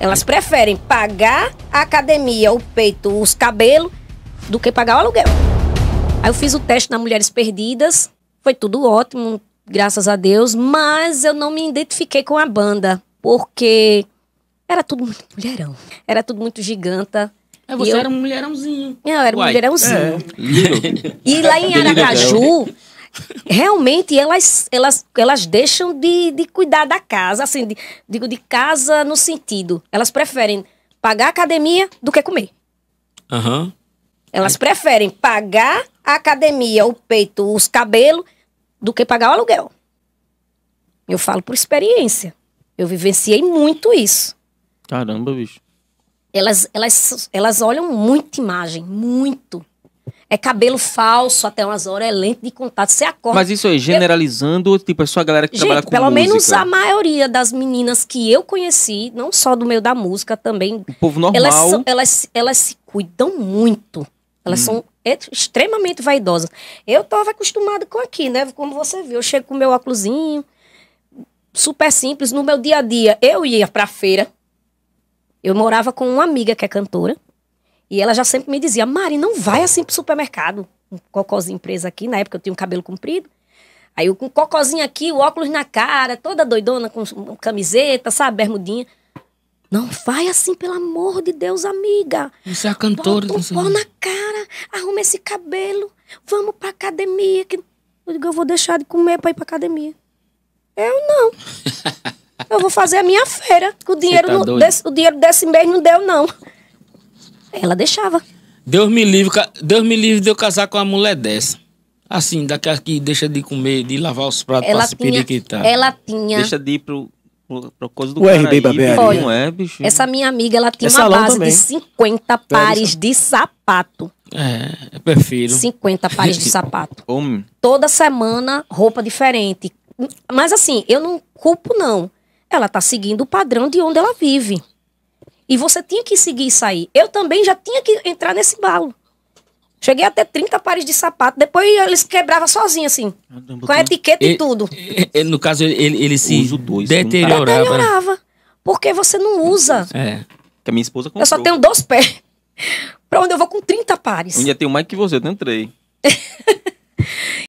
Elas preferem pagar a academia, o peito, os cabelos, do que pagar o aluguel. Aí eu fiz o teste na Mulheres Perdidas, foi tudo ótimo, graças a Deus, mas eu não me identifiquei com a banda, porque era tudo muito mulherão, era tudo muito giganta. É, você eu... era um mulherãozinho. Eu era um Uai. mulherãozinho. É. e lá em Aracaju, Realmente, elas, elas, elas deixam de, de cuidar da casa, assim, de, digo de casa no sentido. Elas preferem pagar academia do que comer. Aham. Uhum. Elas é. preferem pagar a academia, o peito, os cabelos, do que pagar o aluguel. Eu falo por experiência. Eu vivenciei muito isso. Caramba, bicho. Elas, elas, elas olham muito imagem, muito é cabelo falso até umas horas, é lente de contato. Você acorda. Mas isso aí, generalizando, eu... tipo, é só a galera que Gente, trabalha com pelo música. menos a maioria das meninas que eu conheci, não só do meio da música, também. O povo normal. Elas, são, elas, elas se cuidam muito. Elas hum. são extremamente vaidosas. Eu estava acostumada com aqui, né? Como você viu, eu chego com meu óculosinho, super simples. No meu dia a dia, eu ia pra feira. Eu morava com uma amiga que é cantora. E ela já sempre me dizia, Mari, não vai assim pro supermercado. Um cocôzinho preso aqui, na época eu tinha um cabelo comprido. Aí eu com um cocôzinho aqui, o óculos na cara, toda doidona, com camiseta, sabe, bermudinha. Não vai assim, pelo amor de Deus, amiga. Você é a cantora. Bota um pó na cara, arruma esse cabelo, vamos pra academia. Que... Eu digo, eu vou deixar de comer pra ir pra academia. Eu não. eu vou fazer a minha feira, o dinheiro, tá no, desse, o dinheiro desse mês não deu, não. Ela deixava. Deus me livre, Deus me livre de eu casar com uma mulher dessa. Assim, daquela que deixa de comer, de lavar os pratos ela pra se periquitar. Ela tinha. Deixa de ir pro, pro, pro coisa do o Caraíba. Olha, não é, bicho. Essa minha amiga, ela tinha é uma base também. de 50 pares de sapato. É, eu prefiro. 50 pares de sapato. Homem. Toda semana, roupa diferente. Mas assim, eu não culpo, não. Ela tá seguindo o padrão de onde ela vive. E você tinha que seguir isso aí. Eu também já tinha que entrar nesse balo. Cheguei até 30 pares de sapato. Depois eles quebravam sozinhos, assim. com a etiqueta ele, e tudo. Ele, no caso, ele, ele se dois, deteriorava. Deteriorava. Porque você não usa. É. Que a minha esposa comprou. Eu só tenho dois pés. pra onde eu vou com 30 pares. Eu ainda tenho mais que você, eu entrei.